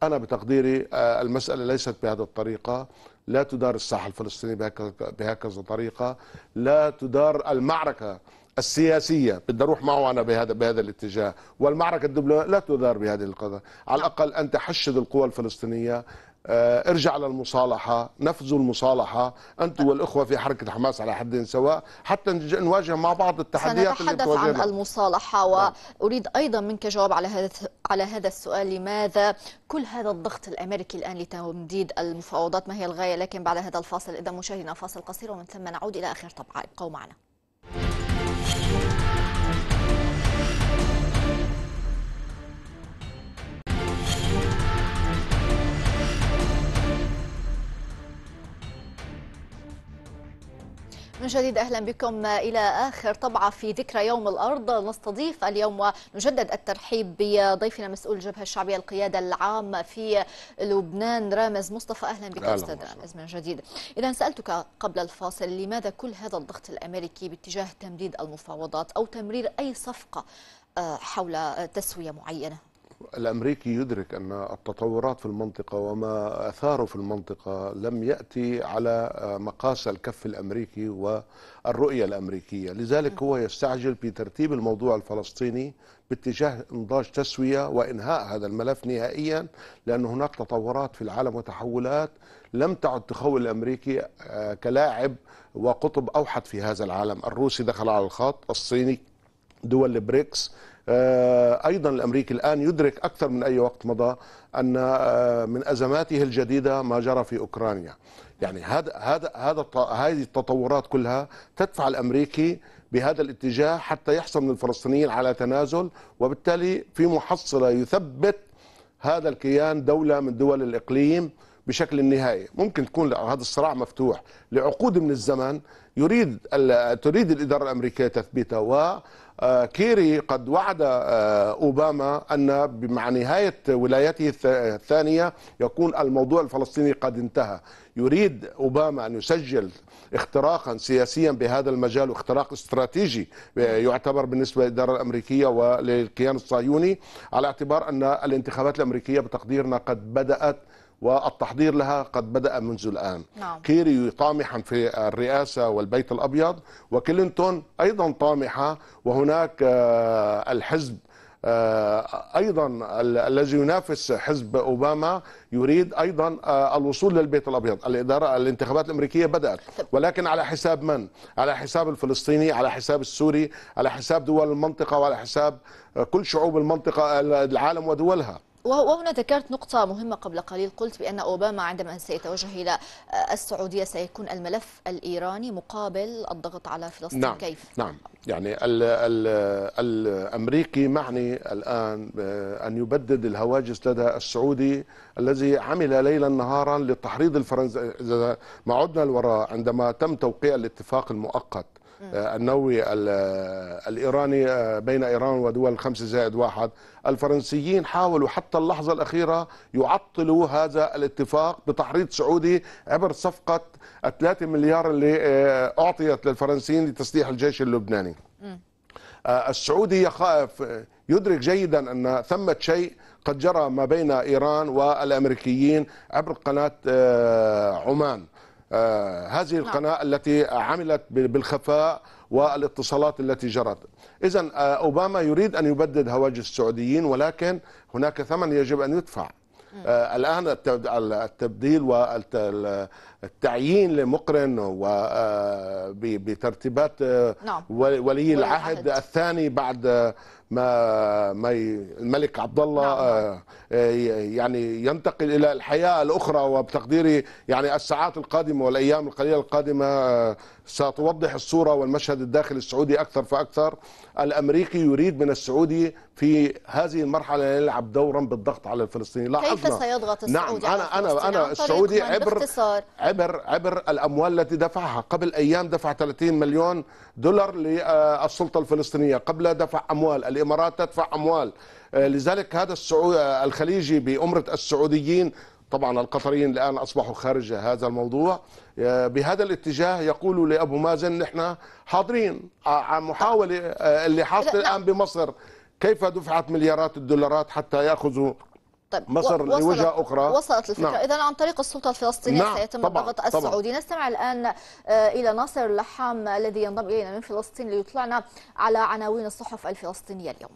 انا بتقديري المساله ليست بهذه الطريقه لا تدار الساحه الفلسطينيه بهكذا طريقه لا تدار المعركه السياسيه بدي اروح معه انا بهذا بهذا الاتجاه والمعركه الدبلوماسيه لا تدار بهذه القضاء على الاقل انت حشد القوى الفلسطينيه آه، ارجع للمصالحة نفذوا المصالحة أنتم والإخوة في حركة حماس على حد سواء حتى نواجه مع بعض التحديات اللي سنتحدث عن المصالحة وأريد نعم. أيضا منك جواب على هذا على هذا السؤال لماذا كل هذا الضغط الأمريكي الآن لتمديد المفاوضات ما هي الغاية لكن بعد هذا الفاصل إذا مشاهدينا فاصل قصير ومن ثم نعود إلى آخر طبعا ابقوا معنا من جديد أهلا بكم إلى آخر طبعة في ذكرى يوم الأرض نستضيف اليوم ونجدد الترحيب بضيفنا مسؤول الجبهة الشعبية القيادة العامة في لبنان رامز مصطفى أهلا بك أستاذ رامز من جديد إذا سألتك قبل الفاصل لماذا كل هذا الضغط الأمريكي باتجاه تمديد المفاوضات أو تمرير أي صفقة آه، حول تسوية معينة الامريكي يدرك ان التطورات في المنطقه وما اثاره في المنطقه لم ياتي على مقاس الكف الامريكي والرؤيه الامريكيه، لذلك هو يستعجل في ترتيب الموضوع الفلسطيني باتجاه انضاج تسويه وانهاء هذا الملف نهائيا لان هناك تطورات في العالم وتحولات لم تعد تخول الامريكي آه، كلاعب وقطب اوحد في هذا العالم، الروسي دخل على الخط، الصيني دول البريكس آه، ايضا الامريكي الان يدرك اكثر من اي وقت مضى ان آه، من ازماته الجديده ما جرى في اوكرانيا يعني هذا هذا هذا هذه التطورات كلها تدفع الامريكي بهذا الاتجاه حتى يحصل من الفلسطينيين على تنازل وبالتالي في محصله يثبت هذا الكيان دوله من دول الاقليم بشكل نهائي ممكن تكون هذا الصراع مفتوح لعقود من الزمن يريد تريد الإدارة الأمريكية تثبيته و آه، كيري قد وعد آه، أوباما أن مع نهاية ولايته الثانية يكون الموضوع الفلسطيني قد انتهى يريد أوباما أن يسجل اختراقا سياسيا بهذا المجال واختراق استراتيجي آه، يعتبر بالنسبة للإدارة الأمريكية وللكيان الصهيوني على اعتبار أن الانتخابات الأمريكية بتقديرنا قد بدأت والتحضير لها قد بدأ منذ الآن نعم. كيري طامحا في الرئاسة والبيت الأبيض وكلينتون أيضا طامحة وهناك آه، الحزب آه، ايضا الذي ينافس حزب اوباما يريد ايضا آه، الوصول للبيت الابيض الاداره الانتخابات الامريكيه بدات ولكن على حساب من على حساب الفلسطيني على حساب السوري على حساب دول المنطقه وعلى حساب كل شعوب المنطقه العالم ودولها وهنا ذكرت نقطة مهمة قبل قليل قلت بأن أوباما عندما سيتوجه إلى السعودية سيكون الملف الإيراني مقابل الضغط على فلسطين نعم كيف؟ نعم يعني ال ال الأمريكي معني الآن أن يبدد الهواجس لدى السعودي الذي عمل ليلا نهارا للتحريض الفرنسي إذا ما عدنا لوراء عندما تم توقيع الاتفاق المؤقت آه، النووي آه، الإيراني آه، بين إيران ودول خمسة زائد واحد الفرنسيين حاولوا حتى اللحظة الأخيرة يعطلوا هذا الاتفاق بتحريض سعودي عبر صفقة 3 مليار اللي أعطيت للفرنسيين لتسليح الجيش اللبناني السعودي يخاف يدرك جيدا أن ثمة شيء قد جرى ما بين إيران والأمريكيين عبر قناة عمان آه، هذه نعم. القناة التي عملت بالخفاء والاتصالات التي جرت إذا آه، أوباما يريد أن يبدد هواجس السعوديين ولكن هناك ثمن يجب أن يدفع آه، الآن التبديل والتعيين لمقرن بترتيبات نعم. ولي العهد الثاني بعد ما الملك عبد الله نعم، آه، يعني ينتقل الى الحياه الاخرى وبتقديري يعني الساعات القادمه والايام القليله القادمه آه، ستوضح الصوره والمشهد الداخلي السعودي اكثر فاكثر الامريكي يريد من السعودي في هذه المرحله يلعب دورا بالضغط على الفلسطينيين لاحظنا كيف سيضغط السعودي نعم انا انا انا السعودي عبر عبر عبر الاموال التي دفعها قبل ايام دفع 30 مليون دولار للسلطه الفلسطينيه قبل دفع اموال الامارات تدفع اموال آه، لذلك هذا آه، الخليجي بأمرة السعوديين طبعا القطريين الآن أصبحوا خارج هذا الموضوع آه، بهذا الاتجاه يقول لأبو مازن نحن حاضرين محاولة اللي حاصل الآن بمصر كيف دفعت مليارات الدولارات حتى يأخذوا طيب مصر لوجهه اخرى وصلت الفكره نعم. اذا عن طريق السلطه الفلسطينيه نعم. سيتم الضغط السعودي نستمع الان الى ناصر اللحام الذي ينضم الينا من فلسطين ليطلعنا على عناوين الصحف الفلسطينيه اليوم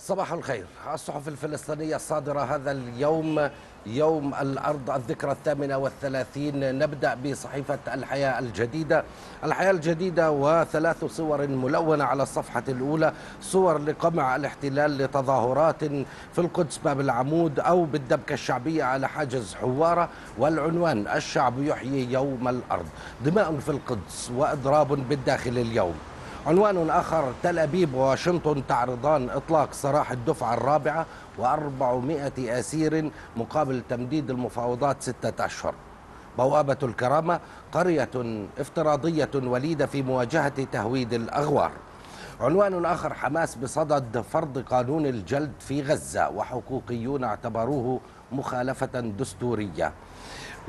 صباح الخير الصحف الفلسطينية الصادرة هذا اليوم يوم الأرض الذكرى الثامنة والثلاثين نبدأ بصحيفة الحياة الجديدة الحياة الجديدة وثلاث صور ملونة على الصفحة الأولى صور لقمع الاحتلال لتظاهرات في القدس باب العمود أو بالدبكة الشعبية على حاجز حوارة والعنوان الشعب يحيي يوم الأرض دماء في القدس وإضراب بالداخل اليوم عنوان آخر تل أبيب وواشنطن تعرضان إطلاق سراح الدفعة الرابعة و400 أسير مقابل تمديد المفاوضات ستة أشهر بوابة الكرامة قرية افتراضية وليدة في مواجهة تهويد الأغوار عنوان آخر حماس بصدد فرض قانون الجلد في غزة وحقوقيون اعتبروه مخالفة دستورية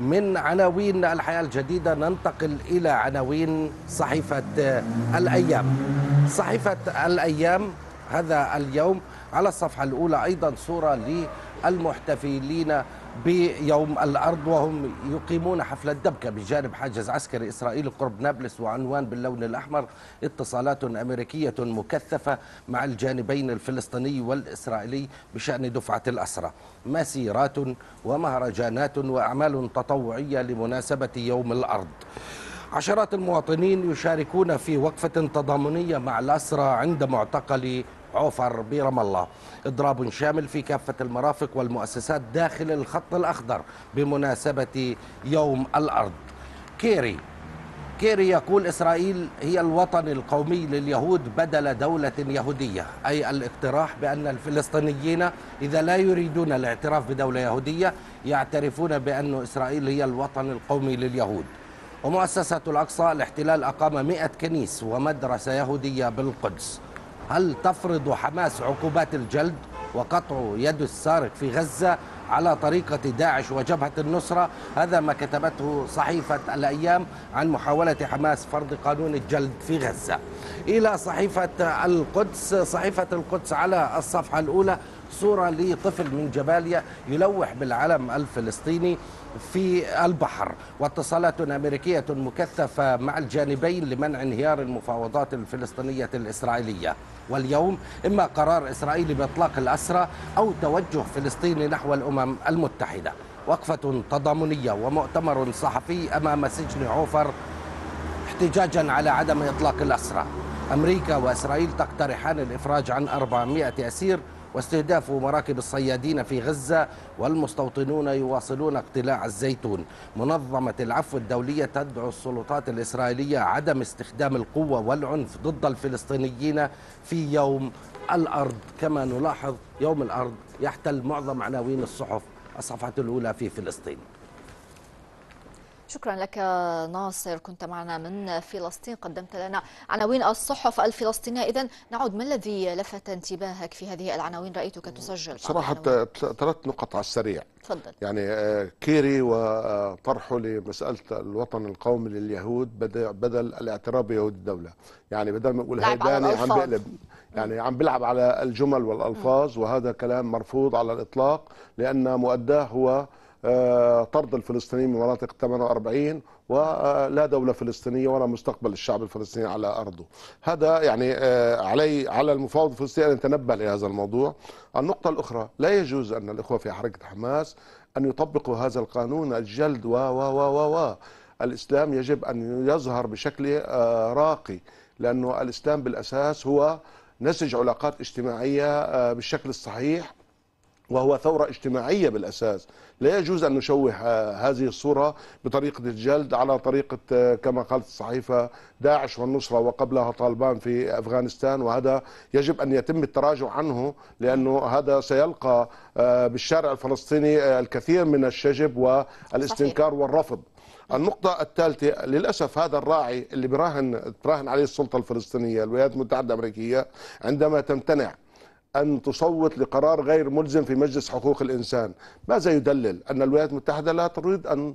من عناوين الحياة الجديدة ننتقل إلى عناوين صحيفة الأيام صحيفة الأيام هذا اليوم على الصفحة الأولى أيضا صورة للمحتفلين بيوم الأرض وهم يقيمون حفل الدبكة بجانب حاجز عسكري إسرائيلي قرب نابلس وعنوان باللون الأحمر اتصالات أمريكية مكثفة مع الجانبين الفلسطيني والإسرائيلي بشأن دفعة الأسرة مسيرات ومهرجانات وأعمال تطوعية لمناسبة يوم الأرض عشرات المواطنين يشاركون في وقفة تضامنية مع الأسرى عند معتقل عوفر برام الله إضراب شامل في كافة المرافق والمؤسسات داخل الخط الأخضر بمناسبة يوم الأرض كيري كيري يقول إسرائيل هي الوطن القومي لليهود بدل دولة يهودية أي الاقتراح بأن الفلسطينيين إذا لا يريدون الاعتراف بدولة يهودية يعترفون بأن إسرائيل هي الوطن القومي لليهود ومؤسسة الأقصى الاحتلال أقام 100 كنيس ومدرسة يهودية بالقدس هل تفرض حماس عقوبات الجلد وقطع يد السارق في غزة على طريقة داعش وجبهة النصرة هذا ما كتبته صحيفة الأيام عن محاولة حماس فرض قانون الجلد في غزة إلى صحيفة القدس صحيفة القدس على الصفحة الأولى صورة لطفل من جباليا يلوح بالعلم الفلسطيني في البحر واتصالات أمريكية مكثفة مع الجانبين لمنع انهيار المفاوضات الفلسطينية الإسرائيلية واليوم إما قرار إسرائيلي بإطلاق الأسرى أو توجه فلسطيني نحو الأمم المتحدة وقفة تضامنية ومؤتمر صحفي أمام سجن عوفر احتجاجا على عدم إطلاق الأسرى أمريكا وإسرائيل تقترحان الإفراج عن 400 أسير واستهداف مراكب الصيادين في غزة والمستوطنون يواصلون اقتلاع الزيتون منظمة العفو الدولية تدعو السلطات الإسرائيلية عدم استخدام القوة والعنف ضد الفلسطينيين في يوم الأرض كما نلاحظ يوم الأرض يحتل معظم عناوين الصحف الصفحة الأولى في فلسطين شكرا لك ناصر كنت معنا من فلسطين قدمت لنا عناوين الصحف الفلسطينية إذا نعود ما الذي لفت انتباهك في هذه العناوين رأيتك تسجل صراحة ثلاث نقط على السريع تفضل يعني آه، كيري وطرحه لمسألة الوطن القومي لليهود بدل الاعتراف بيهود الدولة يعني بدل ما يقول هيداني عم بقلب يعني عم بيلعب على الجمل والألفاظ وهذا كلام مرفوض على الإطلاق لأن مؤداه هو آه، طرد الفلسطينيين من مناطق 48 ولا دولة فلسطينية ولا مستقبل الشعب الفلسطيني على أرضه هذا يعني آه، علي على المفاوض الفلسطيني أن يتنبه لهذا الموضوع النقطة الأخرى لا يجوز أن الإخوة في حركة حماس أن يطبقوا هذا القانون الجلد و و و و الإسلام يجب أن يظهر بشكل آه، راقي لأنه الإسلام بالأساس هو نسج علاقات اجتماعية بالشكل الصحيح وهو ثورة اجتماعية بالأساس لا يجوز أن نشوه آه، هذه الصورة بطريقة الجلد على طريقة آه، كما قالت الصحيفة داعش والنصرة وقبلها طالبان في أفغانستان وهذا يجب أن يتم التراجع عنه لأنه هذا سيلقى آه، بالشارع الفلسطيني الكثير من الشجب والاستنكار والرفض النقطة الثالثة للأسف هذا الراعي اللي براهن تراهن عليه السلطة الفلسطينية الولايات المتحدة الأمريكية عندما تمتنع أن تصوت لقرار غير ملزم في مجلس حقوق الإنسان ماذا يدلل أن الولايات المتحدة لا تريد أن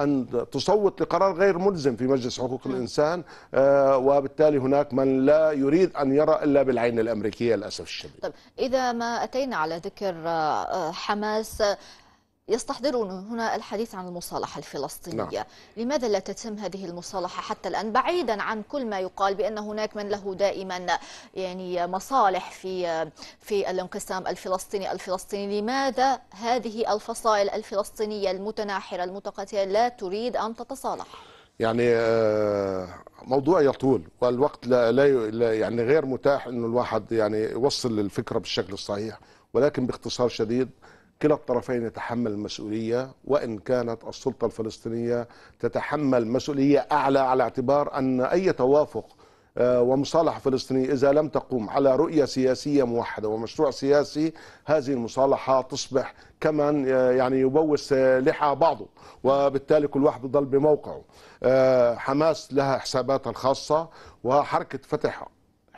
أن تصوت لقرار غير ملزم في مجلس حقوق نعم. الإنسان آه، وبالتالي هناك من لا يريد أن يرى إلا بالعين الأمريكية للأسف الشديد طيب إذا ما أتينا على ذكر آه، آه، حماس يستحضرون هنا الحديث عن المصالحة الفلسطينية نعم. لماذا لا تتم هذه المصالحة حتى الآن بعيدا عن كل ما يقال بأن هناك من له دائما يعني مصالح في في الانقسام الفلسطيني الفلسطيني لماذا هذه الفصائل الفلسطينية المتناحرة المتقاتلة لا تريد أن تتصالح يعني آه، موضوع يطول والوقت لا, لا يعني غير متاح انه الواحد يعني يوصل الفكره بالشكل الصحيح ولكن باختصار شديد كلا الطرفين يتحمل المسؤولية وإن كانت السلطة الفلسطينية تتحمل مسؤولية أعلى على اعتبار أن أي توافق آه، ومصالحة فلسطينية إذا لم تقوم على رؤية سياسية موحدة ومشروع سياسي هذه المصالحة تصبح كمن آه، يعني يبوس آه، لحى بعضه وبالتالي كل واحد بضل بموقعه حماس لها حساباتها الخاصة وحركة فتح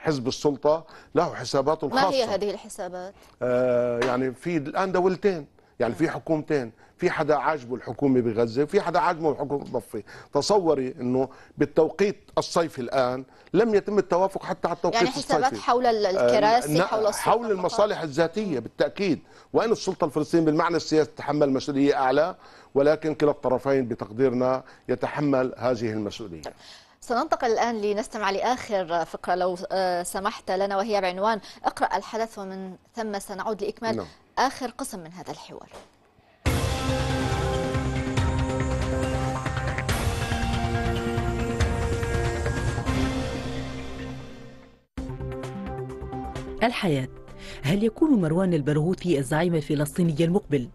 حزب السلطه له حساباته الخاصه ما هي هذه الحسابات؟ آه يعني في الان دولتين يعني في حكومتين في حدا عاجبه الحكومه بغزه في حدا عاجبه الحكومه بالضفة تصوري انه بالتوقيت الصيفي الان لم يتم التوافق حتى على التوقيت يعني الصيفي يعني حسابات حول آه، الكراسي آه حول السلطه حول المصالح الذاتيه بالتاكيد وان السلطه الفلسطينيه بالمعنى السياسي تتحمل مسؤوليه اعلى ولكن كلا الطرفين بتقديرنا يتحمل هذه المسؤوليه سننتقل الآن لنستمع لآخر فقرة لو آه، سمحت لنا وهي بعنوان اقرأ الحدث ومن ثم سنعود لإكمال نعم. آخر قسم من هذا الحوار الحياة هل يكون مروان البرغوثي الزعيم الفلسطيني المقبل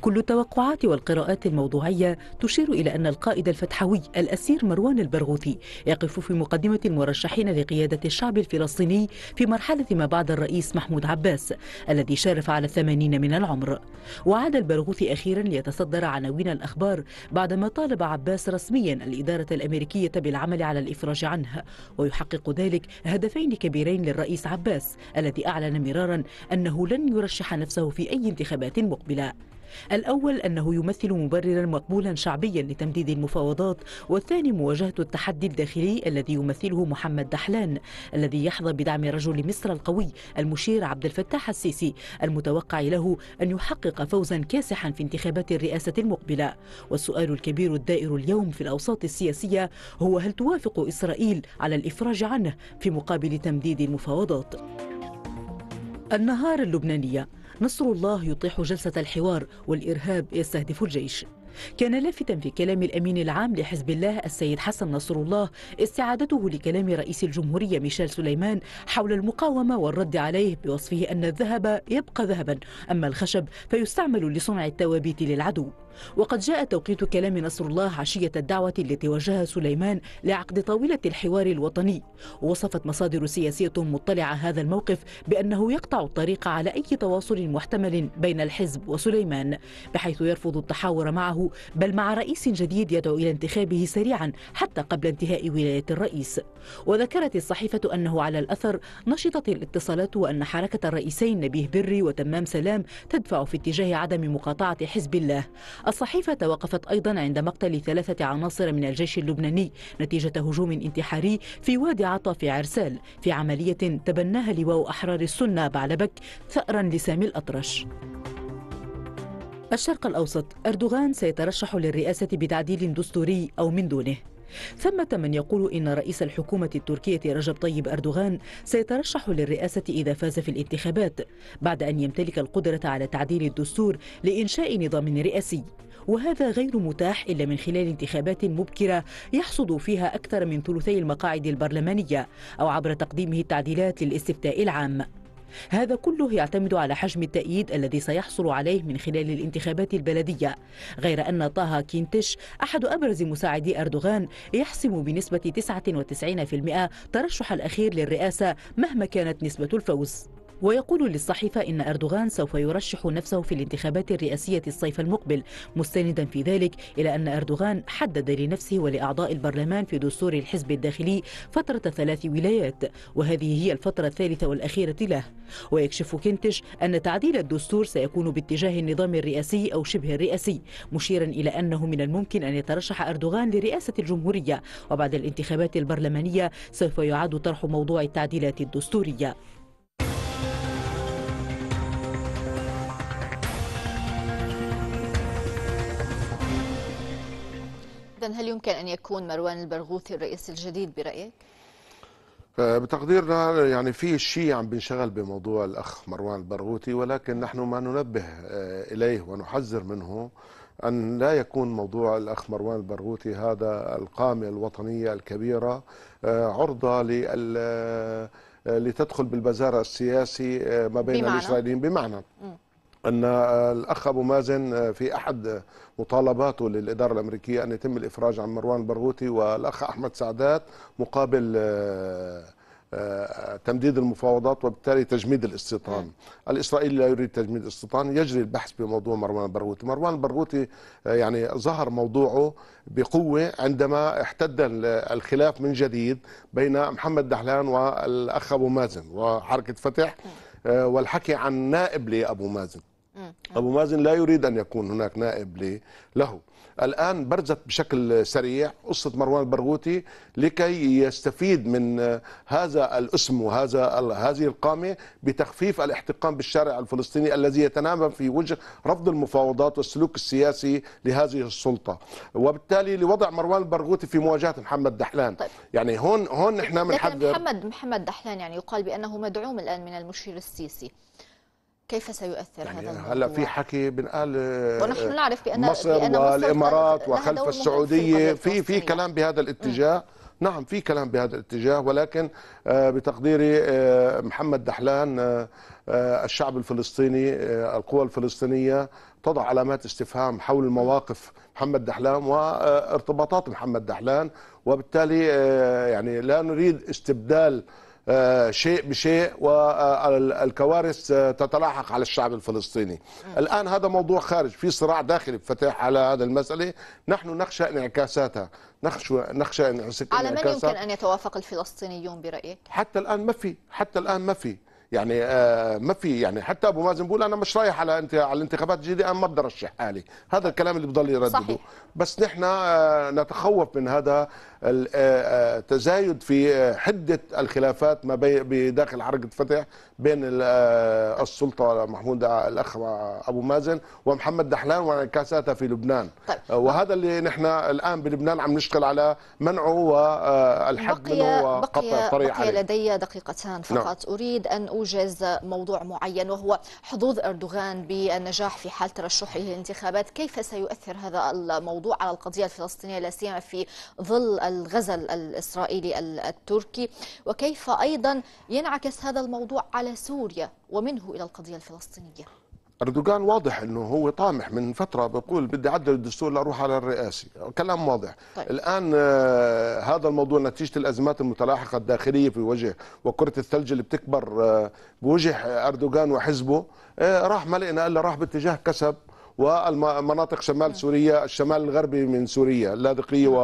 كل التوقعات والقراءات الموضوعية تشير إلى أن القائد الفتحوي الأسير مروان البرغوثي يقف في مقدمة المرشحين لقيادة الشعب الفلسطيني في مرحلة ما بعد الرئيس محمود عباس الذي شارف على الثمانين من العمر وعاد البرغوثي أخيرا ليتصدر عناوين الأخبار بعدما طالب عباس رسميا الإدارة الأمريكية بالعمل على الإفراج عنه ويحقق ذلك هدفين كبيرين للرئيس عباس الذي أعلن مرارا أنه لن يرشح نفسه في أي انتخابات مقبلة الأول أنه يمثل مبررا مقبولا شعبيا لتمديد المفاوضات والثاني مواجهة التحدي الداخلي الذي يمثله محمد دحلان الذي يحظى بدعم رجل مصر القوي المشير عبد الفتاح السيسي المتوقع له أن يحقق فوزا كاسحا في انتخابات الرئاسة المقبلة والسؤال الكبير الدائر اليوم في الأوساط السياسية هو هل توافق إسرائيل على الإفراج عنه في مقابل تمديد المفاوضات النهار اللبنانيه نصر الله يطيح جلسة الحوار والإرهاب يستهدف الجيش كان لافتا في كلام الأمين العام لحزب الله السيد حسن نصر الله استعادته لكلام رئيس الجمهورية ميشيل سليمان حول المقاومة والرد عليه بوصفه أن الذهب يبقى ذهبا أما الخشب فيستعمل لصنع التوابيت للعدو وقد جاء توقيت كلام نصر الله عشية الدعوة التي وجهها سليمان لعقد طاولة الحوار الوطني ووصفت مصادر سياسية مطلعة هذا الموقف بأنه يقطع الطريق على أي تواصل محتمل بين الحزب وسليمان بحيث يرفض التحاور معه بل مع رئيس جديد يدعو إلى انتخابه سريعا حتى قبل انتهاء ولاية الرئيس وذكرت الصحيفة أنه على الأثر نشطت الاتصالات وأن حركة الرئيسين نبيه بري وتمام سلام تدفع في اتجاه عدم مقاطعة حزب الله الصحيفة توقفت أيضا عند مقتل ثلاثة عناصر من الجيش اللبناني نتيجة هجوم انتحاري في وادي عطا في عرسال في عملية تبناها لواء أحرار السنة بعلبك ثأرا لسامي الأطرش الشرق الأوسط أردوغان سيترشح للرئاسة بتعديل دستوري أو من دونه ثمة من يقول إن رئيس الحكومة التركية رجب طيب أردوغان سيترشح للرئاسة إذا فاز في الانتخابات بعد أن يمتلك القدرة على تعديل الدستور لإنشاء نظام رئاسي وهذا غير متاح إلا من خلال انتخابات مبكرة يحصد فيها أكثر من ثلثي المقاعد البرلمانية أو عبر تقديمه التعديلات للاستفتاء العام هذا كله يعتمد على حجم التأييد الذي سيحصل عليه من خلال الانتخابات البلدية غير أن طه كينتش أحد أبرز مساعدي أردوغان يحسم بنسبة 99% ترشح الأخير للرئاسة مهما كانت نسبة الفوز ويقول للصحيفة إن أردوغان سوف يرشح نفسه في الانتخابات الرئاسية الصيف المقبل مستندا في ذلك إلى أن أردوغان حدد لنفسه ولأعضاء البرلمان في دستور الحزب الداخلي فترة ثلاث ولايات وهذه هي الفترة الثالثة والأخيرة له ويكشف كنتش أن تعديل الدستور سيكون باتجاه النظام الرئاسي أو شبه الرئاسي مشيرا إلى أنه من الممكن أن يترشح أردوغان لرئاسة الجمهورية وبعد الانتخابات البرلمانية سوف يعاد طرح موضوع التعديلات الدستورية إذن هل يمكن أن يكون مروان البرغوثي الرئيس الجديد برأيك؟ آه، بتقديرنا يعني في شيء عم بنشغل بموضوع الاخ مروان البرغوثي ولكن نحن ما ننبه آه، اليه ونحذر منه أن لا يكون موضوع الأخ مروان البرغوثي هذا القامة الوطنية الكبيرة آه، عرضة لل لتدخل بالبزارة السياسي ما بين بمعنى؟ الإسرائيليين بمعنى م. أن الأخ أبو مازن آه، في أحد مطالباته للإدارة الأمريكية أن يتم الإفراج عن مروان البرغوثي والأخ أحمد سعدات مقابل آه، آه، تمديد المفاوضات وبالتالي تجميد الاستيطان نعم. الإسرائيلي لا يريد تجميد الاستيطان يجري البحث بموضوع مروان البرغوثي مروان البرغوثي يعني ظهر موضوعه بقوة عندما احتد الخلاف من جديد بين محمد دحلان والأخ أبو مازن وحركة فتح نعم. والحكي عن نائب لأبو مازن أبو مازن لا يريد أن يكون هناك نائب له الآن برزت بشكل سريع قصة مروان البرغوثي لكي يستفيد من هذا الاسم وهذا هذه القامة بتخفيف الاحتقان بالشارع الفلسطيني الذي يتنامى في وجه رفض المفاوضات والسلوك السياسي لهذه السلطة وبالتالي لوضع مروان البرغوثي في مواجهة محمد دحلان طيب. يعني هون هون نحن بنحذر محمد محمد دحلان يعني يقال بأنه مدعوم الآن من المشير السيسي كيف سيؤثر يعني هذا الموضوع؟ هلا في حكي بنقال ونحن آه، نعرف بان مصر بأن والامارات وخلف السعوديه في في كلام بهذا الاتجاه م. نعم في كلام بهذا الاتجاه ولكن آه، بتقديري آه، محمد دحلان الشعب الفلسطيني القوى الفلسطينيه تضع علامات استفهام حول مواقف محمد دحلان وارتباطات محمد دحلان وبالتالي يعني لا نريد استبدال آه، شيء بشيء والكوارث آه، تتلاحق على الشعب الفلسطيني الآن هذا موضوع خارج في صراع داخلي بفتح على هذا المسألة نحن نخشى انعكاساتها نخشى نخشى انعكاساتها على من يمكن أن يتوافق الفلسطينيون برأيك؟ حتى الآن ما في حتى الآن ما في يعني آه، ما في يعني حتى ابو مازن بيقول انا مش رايح على انت على الانتخابات الجديده انا ما بقدر ارشح حالي هذا الكلام اللي بضل يردده صحيح. بس نحن آه، نتخوف من هذا التزايد آه، في حده الخلافات ما بداخل حركه فتح بين السلطه محمود الاخ ابو مازن ومحمد دحلان وانعكاساتها في لبنان طيب. وهذا اللي نحن الان بلبنان عم نشتغل على منعه والحد منه وقطع الطريق بقي, بقي لدي دقيقتان فقط نعم. اريد ان أول يوجز موضوع معين وهو حظوظ أردوغان بالنجاح في حال ترشحه للانتخابات كيف سيؤثر هذا الموضوع على القضية الفلسطينية لا سيما في ظل الغزل الإسرائيلي التركي وكيف أيضا ينعكس هذا الموضوع على سوريا ومنه إلى القضية الفلسطينية اردوغان واضح انه هو طامح من فتره بقول بدي اعدل الدستور لاروح على الرئاسي كلام واضح طيب. الان آه هذا الموضوع نتيجه الازمات المتلاحقه الداخليه في وجه وكره الثلج اللي بتكبر آه بوجه اردوغان وحزبه آه راح ما لقينا الا راح باتجاه كسب والمناطق شمال سوريا الشمال الغربي من سوريا اللاذقيه نعم.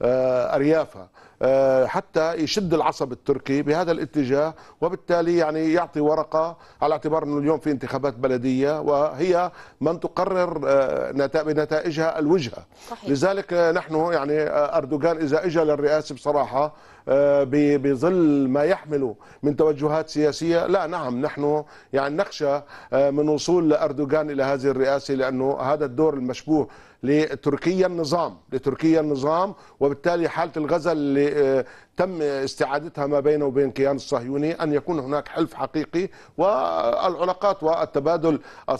واريافها آه، حتى يشد العصب التركي بهذا الاتجاه وبالتالي يعني يعطي ورقه على اعتبار انه اليوم في انتخابات بلديه وهي من تقرر آه، بنتائجها الوجهه صحيح. لذلك نحن يعني آه، اردوغان اذا اجى للرئاسه بصراحه آه، بظل ما يحمله من توجهات سياسيه لا نعم نحن يعني نخشى آه، من وصول اردوغان الى هذه الرئاسه لانه هذا الدور المشبوه لتركيا النظام لتركيا النظام وبالتالي حاله الغزل اللي آه، تم استعادتها ما بينه وبين الكيان الصهيوني أن يكون هناك حلف حقيقي والعلاقات والتبادل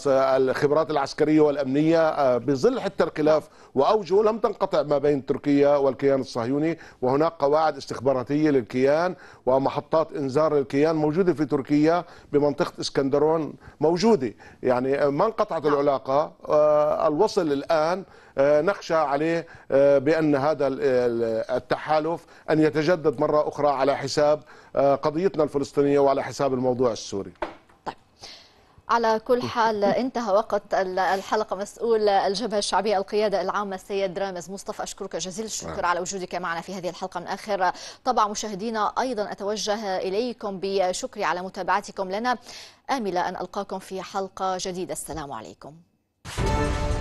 الخبرات العسكرية والأمنية آه، بظل حتى الخلاف وأوجه لم تنقطع ما بين تركيا والكيان الصهيوني وهناك قواعد استخباراتية للكيان ومحطات إنذار للكيان موجودة في تركيا بمنطقة اسكندرون موجودة يعني ما انقطعت نعم. العلاقة آه، الوصل الآن آه، نخشى عليه آه، بأن هذا التحالف أن يتجدد مرة أخرى على حساب آه، قضيتنا الفلسطينية وعلى حساب الموضوع السوري طيب. على كل حال انتهى وقت الحلقة مسؤول الجبهة الشعبية القيادة العامة السيد رامز مصطفى أشكرك جزيل الشكر نعم. على وجودك معنا في هذه الحلقة من آخر طبع مشاهدينا أيضا أتوجه إليكم بشكري على متابعتكم لنا آملة أن ألقاكم في حلقة جديدة السلام عليكم